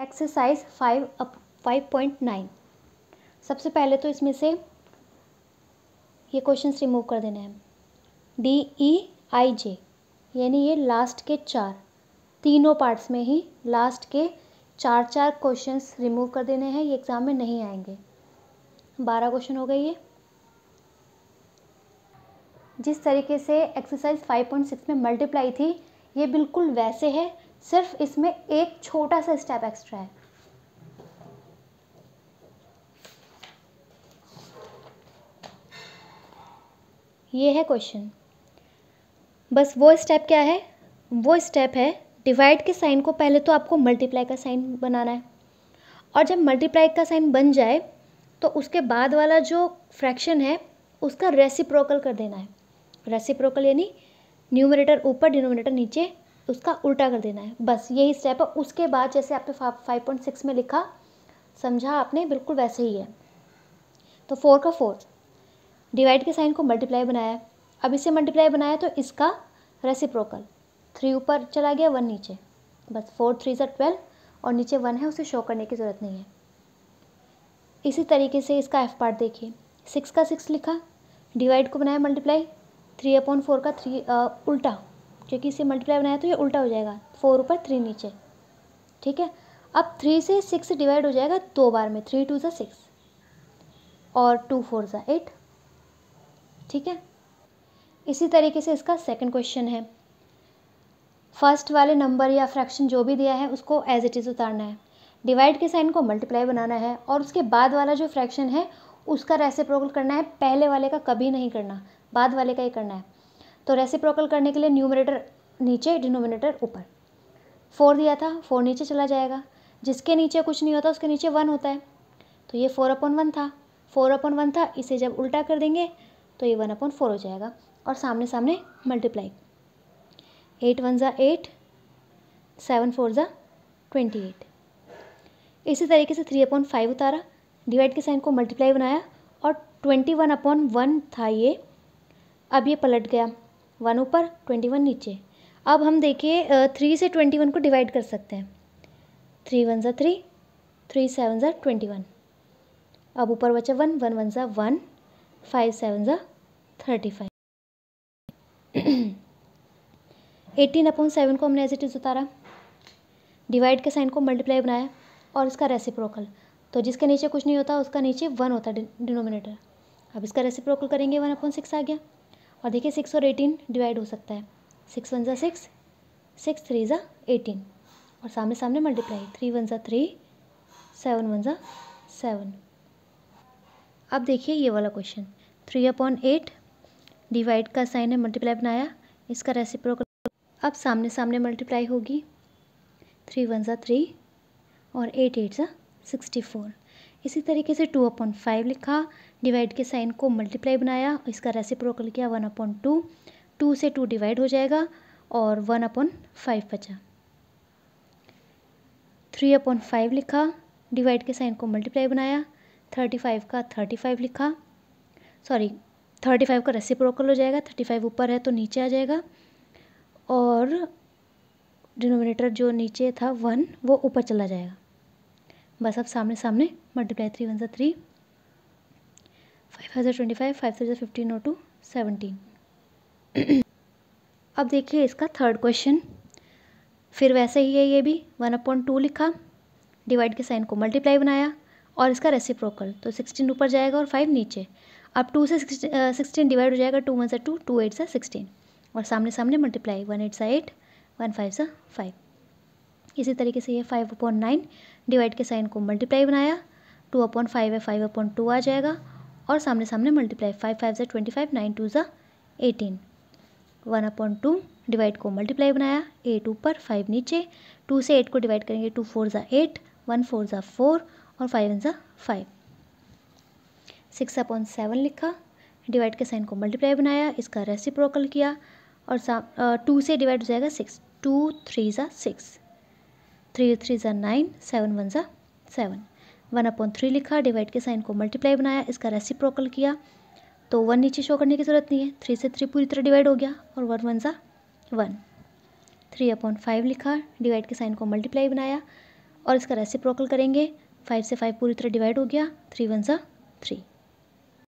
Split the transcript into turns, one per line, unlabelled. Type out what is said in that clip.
exercise five up five point nine सबसे पहले तो इसमें से ये क्वेश्चन रिमूव कर देने हैं डी ई आई जे यानी ये लास्ट के चार तीनों पार्ट्स में ही लास्ट के चार चार क्वेश्चंस रिमूव कर देने हैं e, ये एग्ज़ाम में नहीं आएंगे बारह क्वेश्चन हो गए ये जिस तरीके से एक्सरसाइज फाइव पॉइंट सिक्स में मल्टीप्लाई थी ये बिल्कुल वैसे है सिर्फ इसमें एक छोटा सा स्टेप एक्स्ट्रा है ये है क्वेश्चन बस वो स्टेप क्या है वो स्टेप है डिवाइड के साइन को पहले तो आपको मल्टीप्लाई का साइन बनाना है और जब मल्टीप्लाई का साइन बन जाए तो उसके बाद वाला जो फ्रैक्शन है उसका रेसिप्रोकल कर देना है रेसिप्रोकल यानी न्यूमरेटर ऊपर डिनोमिनेटर नीचे उसका उल्टा कर देना है बस यही स्टेप है उसके बाद जैसे आपने फाइव पॉइंट सिक्स में लिखा समझा आपने बिल्कुल वैसे ही है तो फोर का फोर डिवाइड के साइन को मल्टीप्लाई बनाया अब इसे मल्टीप्लाई बनाया तो इसका रेसिप्रोकल थ्री ऊपर चला गया वन नीचे बस फोर थ्री सा ट्वेल्व और नीचे वन है उसे शो करने की ज़रूरत नहीं है इसी तरीके से इसका एफ पार्ट देखिए सिक्स का सिक्स लिखा डिवाइड को बनाया मल्टीप्लाई थ्री अपॉन फोर का थ्री उल्टा क्योंकि इसे मल्टीप्लाई बनाया तो ये उल्टा हो जाएगा फोर ऊपर थ्री नीचे ठीक है अब थ्री से सिक्स डिवाइड हो जाएगा दो बार में थ्री टू ज़ा सिक्स और टू फोर ज़ा एट ठीक है इसी तरीके से इसका सेकंड क्वेश्चन है फर्स्ट वाले नंबर या फ्रैक्शन जो भी दिया है उसको एज इट इज़ उतारना है डिवाइड के साइन को मल्टीप्लाई बनाना है और उसके बाद वाला जो फ्रैक्शन है उसका रेसिप्रोकल करना है पहले वाले का कभी नहीं करना बाद वाले का ही करना है तो रेसिप्रोकल करने के लिए न्यूमिनेटर नीचे डिनोमिनेटर ऊपर फोर दिया था फोर नीचे चला जाएगा जिसके नीचे कुछ नहीं होता उसके नीचे वन होता है तो ये फोर अपॉन वन था फोर अपॉन वन था इसे जब उल्टा कर देंगे तो ये वन अपॉन फोर हो जाएगा और सामने सामने मल्टीप्लाई एट वन ज़ा एट सेवन फोर ज़ा ट्वेंटी एट इसी तरीके से थ्री अपॉन फाइव उतारा डिवाइड के साइन को मल्टीप्लाई बनाया और ट्वेंटी वन अपॉन वन था ये अब ये पलट गया वन ऊपर ट्वेंटी वन नीचे अब हम देखिए थ्री से ट्वेंटी वन को डिवाइड कर सकते हैं थ्री वन ज़ा थ्री थ्री सेवन ज़ा ट्वेंटी वन अब ऊपर बचा वन वन वन ज़ा वन फाइव सेवन ज़ा thirty five eighteen upon seven को हमने एज इट इज़ उतारा डिवाइड के साइन को मल्टीप्लाई बनाया और इसका रेसिप्रोकल तो जिसके नीचे कुछ नहीं होता उसका नीचे वन होता है डिनोमिनेटर अब इसका रेसिप्रोकल करेंगे वन अपॉन सिक्स आ गया और देखिए सिक्स और एटीन डिवाइड हो सकता है सिक्स वन ज़ा सिक्स सिक्स थ्री ज़ा एटीन और सामने सामने मल्टीप्लाई थ्री वन ज़ा थ्री सेवन वन ज़ा सेवन अब देखिए ये वाला question three upon eight divide का साइन है मल्टीप्लाई बनाया इसका रेसिप्रोकल अब सामने सामने मल्टीप्लाई होगी थ्री वन ज़ा थ्री और एट एट ज़ा सिक्सटी फोर इसी तरीके से टू अपॉइंट फाइव लिखा डिवाइड के साइन को मल्टीप्लाई बनाया इसका रेसिप्रोकल किया वन अपॉइंट टू टू से टू डिवाइड हो जाएगा और वन अपॉन फाइव बचा थ्री अपॉन फाइव लिखा डिवाइड के साइन को मल्टीप्लाई बनाया थर्टी फाइव का थर्टी फाइव लिखा सॉरी थर्टी फाइव का रेसिप्रोकल हो जाएगा थर्टी फाइव ऊपर है तो नीचे आ जाएगा और डिनोमिनेटर जो नीचे था वन वो ऊपर चला जाएगा बस अब सामने सामने मल्टीप्लाई थ्री वन सा थ्री फाइव हज़ार twenty five five three fifteen और टू सेवनटीन अब देखिए इसका थर्ड क्वेश्चन फिर वैसे ही है ये भी वन अपॉइंट टू लिखा डिवाइड के साइन को मल्टीप्लाई बनाया और इसका रेसिप्रोकल तो सिक्सटीन ऊपर जाएगा और फाइव नीचे अब टू से सिक्सटीन डिवाइड uh, हो जाएगा टू वन सा टू टू एट सा सिक्सटीन और सामने सामने मल्टीप्लाई वन एट सा एट वन फाइव सा फाइव इसी तरीके से ये फाइव अपॉन नाइन डिवाइड के साइन को मल्टीप्लाई बनाया टू अपॉन फाइव है फाइव अपॉन टू आ जाएगा और सामने सामने मल्टीप्लाई फाइव फाइव ज़ा ट्वेंटी फाइव नाइन टू ज़ा eighteen one upon two divide को मल्टीप्लाई बनाया एट ऊपर फाइव नीचे टू से एट को डिवाइड करेंगे टू फोर ज़ा एट वन फोर ज़ा फोर और फाइव ज़ा फाइव सिक्स अपॉन सेवन लिखा डिवाइड के साइन को मल्टीप्लाई बनाया इसका रेसिप्रोकल किया और टू से डिवाइड हो जाएगा सिक्स टू थ्री ज़ा सिक्स थ्री थ्री ज़ा नाइन सेवन वन ज़ा सेवन वन अपॉन थ्री लिखा डिवाइड के साइन को मल्टीप्लाई बनाया इसका रेसिप्रोकल किया तो वन नीचे शो करने की ज़रूरत नहीं है थ्री से थ्री पूरी तरह डिवाइड हो गया और वन वन ज़ा वन थ्री अपॉन फाइव लिखा डिवाइड के साइन को मल्टीप्लाई बनाया और इसका रेसिप्रोकल करेंगे फाइव से फाइव पूरी तरह डिवाइड हो गया थ्री वन ज़ा थ्री